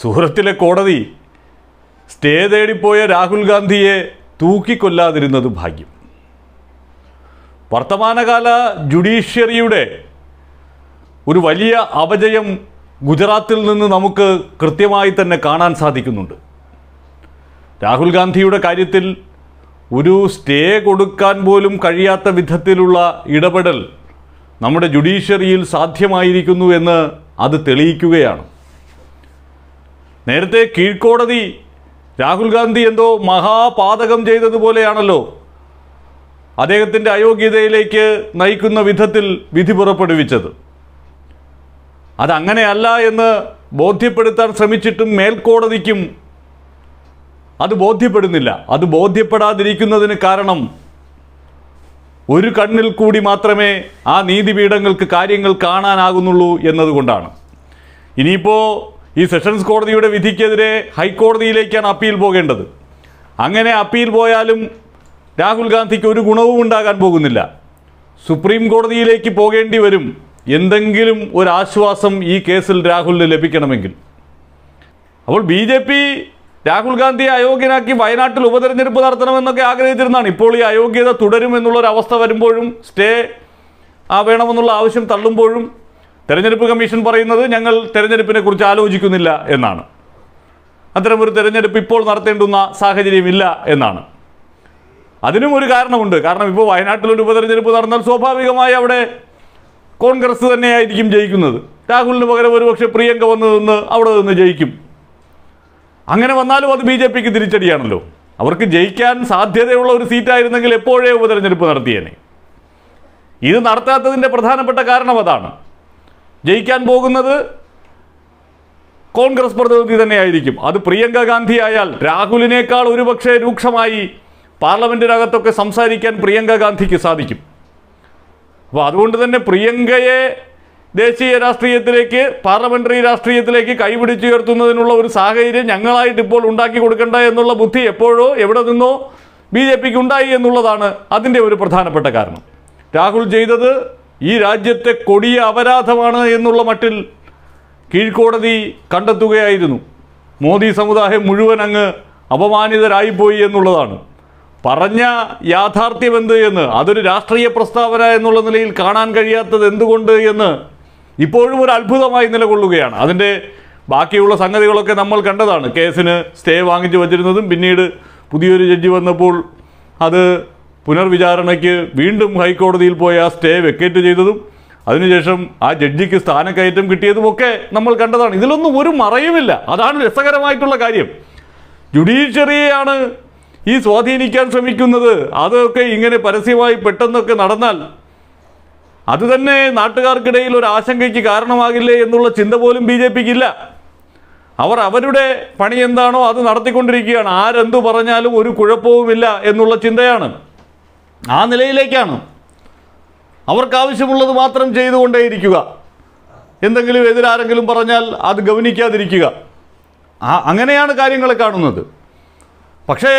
സുഹൃത്തിലെ കോടതി സ്റ്റേ തേടിപ്പോയ രാഹുൽ ഗാന്ധിയെ തൂക്കിക്കൊല്ലാതിരുന്നത് ഭാഗ്യം വർത്തമാനകാല ജുഡീഷ്യറിയുടെ ഒരു വലിയ അപജയം ഗുജറാത്തിൽ നിന്ന് നമുക്ക് കൃത്യമായി തന്നെ കാണാൻ സാധിക്കുന്നുണ്ട് രാഹുൽ ഗാന്ധിയുടെ കാര്യത്തിൽ ഒരു സ്റ്റേ കൊടുക്കാൻ പോലും കഴിയാത്ത വിധത്തിലുള്ള ഇടപെടൽ നമ്മുടെ ജുഡീഷ്യറിയിൽ സാധ്യമായിരിക്കുന്നു എന്ന് അത് തെളിയിക്കുകയാണ് നേരത്തെ കീഴ്ക്കോടതി രാഹുൽ ഗാന്ധി എന്തോ മഹാപാതകം ചെയ്തതുപോലെയാണല്ലോ അദ്ദേഹത്തിൻ്റെ അയോഗ്യതയിലേക്ക് നയിക്കുന്ന വിധത്തിൽ വിധി പുറപ്പെടുവിച്ചത് അതങ്ങനെയല്ല എന്ന് ബോധ്യപ്പെടുത്താൻ ശ്രമിച്ചിട്ടും മേൽക്കോടതിക്കും അത് ബോധ്യപ്പെടുന്നില്ല അത് ബോധ്യപ്പെടാതിരിക്കുന്നതിന് കാരണം ഒരു കണ്ണിൽ കൂടി മാത്രമേ ആ നീതിപീഠങ്ങൾക്ക് കാര്യങ്ങൾ കാണാനാകുന്നുള്ളൂ എന്നതുകൊണ്ടാണ് ഇനിയിപ്പോൾ ഈ സെഷൻസ് കോടതിയുടെ വിധിക്കെതിരെ ഹൈക്കോടതിയിലേക്കാണ് അപ്പീൽ പോകേണ്ടത് അങ്ങനെ അപ്പീൽ പോയാലും രാഹുൽ ഗാന്ധിക്ക് ഒരു ഗുണവും ഉണ്ടാകാൻ പോകുന്നില്ല സുപ്രീം കോടതിയിലേക്ക് പോകേണ്ടി വരും എന്തെങ്കിലും ഒരാശ്വാസം ഈ കേസിൽ രാഹുലിന് ലഭിക്കണമെങ്കിൽ അപ്പോൾ ബി ജെ പി രാഹുൽ ഗാന്ധിയെ അയോഗ്യനാക്കി വയനാട്ടിൽ ഉപതെരഞ്ഞെടുപ്പ് നടത്തണമെന്നൊക്കെ ആഗ്രഹിച്ചിരുന്നതാണ് ഇപ്പോൾ ഈ അയോഗ്യത തുടരും വരുമ്പോഴും സ്റ്റേ ആ വേണമെന്നുള്ള ആവശ്യം തള്ളുമ്പോഴും തെരഞ്ഞെടുപ്പ് കമ്മീഷൻ പറയുന്നത് ഞങ്ങൾ തെരഞ്ഞെടുപ്പിനെ കുറിച്ച് ആലോചിക്കുന്നില്ല എന്നാണ് അത്തരമൊരു തെരഞ്ഞെടുപ്പ് ഇപ്പോൾ നടത്തേണ്ടുന്ന സാഹചര്യമില്ല എന്നാണ് അതിനും ഒരു കാരണമുണ്ട് കാരണം ഇപ്പോൾ വയനാട്ടിൽ ഒരു ഉപതെരഞ്ഞെടുപ്പ് നടന്നാൽ സ്വാഭാവികമായി അവിടെ കോൺഗ്രസ് തന്നെയായിരിക്കും ജയിക്കുന്നത് രാഹുലിന് പകരം ഒരുപക്ഷെ പ്രിയങ്ക വന്നു നിന്ന് അവിടെ നിന്ന് ജയിക്കും അങ്ങനെ വന്നാലും അത് ബി ജെ പിക്ക് തിരിച്ചടിയാണല്ലോ അവർക്ക് ജയിക്കാൻ സാധ്യതയുള്ള ഒരു സീറ്റായിരുന്നെങ്കിൽ എപ്പോഴേ ഉപതെരഞ്ഞെടുപ്പ് നടത്തിയേനെ ഇത് നടത്താത്തതിൻ്റെ പ്രധാനപ്പെട്ട കാരണം അതാണ് ജയിക്കാൻ പോകുന്നത് കോൺഗ്രസ് പ്രതിനിധി തന്നെയായിരിക്കും അത് പ്രിയങ്ക ഗാന്ധി ആയാൽ രാഹുലിനേക്കാൾ ഒരുപക്ഷെ രൂക്ഷമായി പാർലമെൻറ്റിനകത്തൊക്കെ സംസാരിക്കാൻ പ്രിയങ്ക ഗാന്ധിക്ക് സാധിക്കും അപ്പോൾ അതുകൊണ്ട് തന്നെ പ്രിയങ്കയെ ദേശീയ രാഷ്ട്രീയത്തിലേക്ക് പാർലമെൻ്ററി രാഷ്ട്രീയത്തിലേക്ക് കൈപിടിച്ചുയർത്തുന്നതിനുള്ള ഒരു സാഹചര്യം ഞങ്ങളായിട്ട് ഇപ്പോൾ ഉണ്ടാക്കി കൊടുക്കണ്ട എന്നുള്ള ബുദ്ധി എപ്പോഴോ എവിടെ നിന്നോ ബി ജെ പിക്ക് ഉണ്ടായി എന്നുള്ളതാണ് അതിൻ്റെ ഒരു പ്രധാനപ്പെട്ട കാരണം രാഹുൽ ചെയ്തത് ഈ രാജ്യത്തെ കൊടിയ അപരാധമാണ് എന്നുള്ള മട്ടിൽ കീഴ്ക്കോടതി കണ്ടെത്തുകയായിരുന്നു മോദി സമുദായം മുഴുവൻ അങ്ങ് അപമാനിതരായിപ്പോയി എന്നുള്ളതാണ് പറഞ്ഞ എന്ത് എന്ന് അതൊരു രാഷ്ട്രീയ പ്രസ്താവന എന്നുള്ള നിലയിൽ കാണാൻ കഴിയാത്തത് എന്തുകൊണ്ട് എന്ന് ഇപ്പോഴും ഒരു അത്ഭുതമായി നിലകൊള്ളുകയാണ് അതിൻ്റെ ബാക്കിയുള്ള സംഗതികളൊക്കെ നമ്മൾ കണ്ടതാണ് കേസിന് സ്റ്റേ വാങ്ങിച്ചു വച്ചിരുന്നതും പിന്നീട് പുതിയൊരു ജഡ്ജി വന്നപ്പോൾ അത് പുനർവിചാരണയ്ക്ക് വീണ്ടും ഹൈക്കോടതിയിൽ പോയി ആ സ്റ്റേ വെക്കേറ്റ് ചെയ്തതും അതിനുശേഷം ആ ജഡ്ജിക്ക് സ്ഥാനക്കയറ്റം കിട്ടിയതുമൊക്കെ നമ്മൾ കണ്ടതാണ് ഇതിലൊന്നും ഒരു മറയുമില്ല അതാണ് രസകരമായിട്ടുള്ള കാര്യം ജുഡീഷ്യറിയെയാണ് ഈ സ്വാധീനിക്കാൻ ശ്രമിക്കുന്നത് അതൊക്കെ ഇങ്ങനെ പരസ്യമായി പെട്ടെന്നൊക്കെ നടന്നാൽ അത് തന്നെ നാട്ടുകാർക്കിടയിൽ ഒരു ആശങ്കയ്ക്ക് കാരണമാകില്ലേ എന്നുള്ള ചിന്ത പോലും ബി ജെ ഇല്ല അവർ അവരുടെ പണി എന്താണോ അത് നടത്തിക്കൊണ്ടിരിക്കുകയാണ് ആരെന്തു പറഞ്ഞാലും ഒരു കുഴപ്പവുമില്ല എന്നുള്ള ചിന്തയാണ് ആ നിലയിലേക്കാണ് അവർക്ക് ആവശ്യമുള്ളത് മാത്രം ചെയ്തുകൊണ്ടേയിരിക്കുക എന്തെങ്കിലും എതിരാരെങ്കിലും പറഞ്ഞാൽ അത് ഗൗനിക്കാതിരിക്കുക ആ അങ്ങനെയാണ് കാര്യങ്ങൾ കാണുന്നത് പക്ഷേ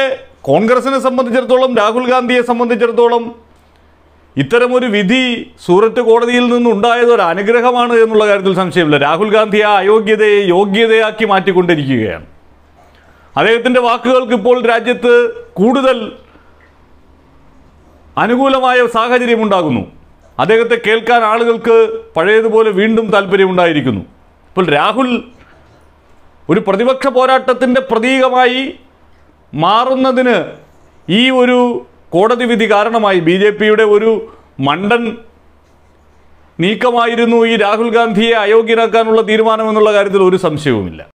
കോൺഗ്രസിനെ സംബന്ധിച്ചിടത്തോളം രാഹുൽ ഗാന്ധിയെ സംബന്ധിച്ചിടത്തോളം ഇത്തരമൊരു വിധി സൂറത്ത് കോടതിയിൽ നിന്നുണ്ടായത് ഒരു അനുഗ്രഹമാണ് എന്നുള്ള കാര്യത്തിൽ സംശയമില്ല രാഹുൽ ഗാന്ധി ആ അയോഗ്യതയെ യോഗ്യതയാക്കി മാറ്റിക്കൊണ്ടിരിക്കുകയാണ് അദ്ദേഹത്തിൻ്റെ വാക്കുകൾക്ക് ഇപ്പോൾ രാജ്യത്ത് കൂടുതൽ അനുകൂലമായ സാഹചര്യമുണ്ടാകുന്നു അദ്ദേഹത്തെ കേൾക്കാൻ ആളുകൾക്ക് പഴയതുപോലെ വീണ്ടും താല്പര്യമുണ്ടായിരിക്കുന്നു ഇപ്പോൾ രാഹുൽ ഒരു പ്രതിപക്ഷ പോരാട്ടത്തിൻ്റെ പ്രതീകമായി മാറുന്നതിന് ഈ ഒരു കോടതി വിധി കാരണമായി ബി ജെ പിയുടെ ഒരു മണ്ടൻ നീക്കമായിരുന്നു ഈ രാഹുൽ ഗാന്ധിയെ അയോഗ്യനാക്കാനുള്ള തീരുമാനമെന്നുള്ള കാര്യത്തിൽ ഒരു സംശയവുമില്ല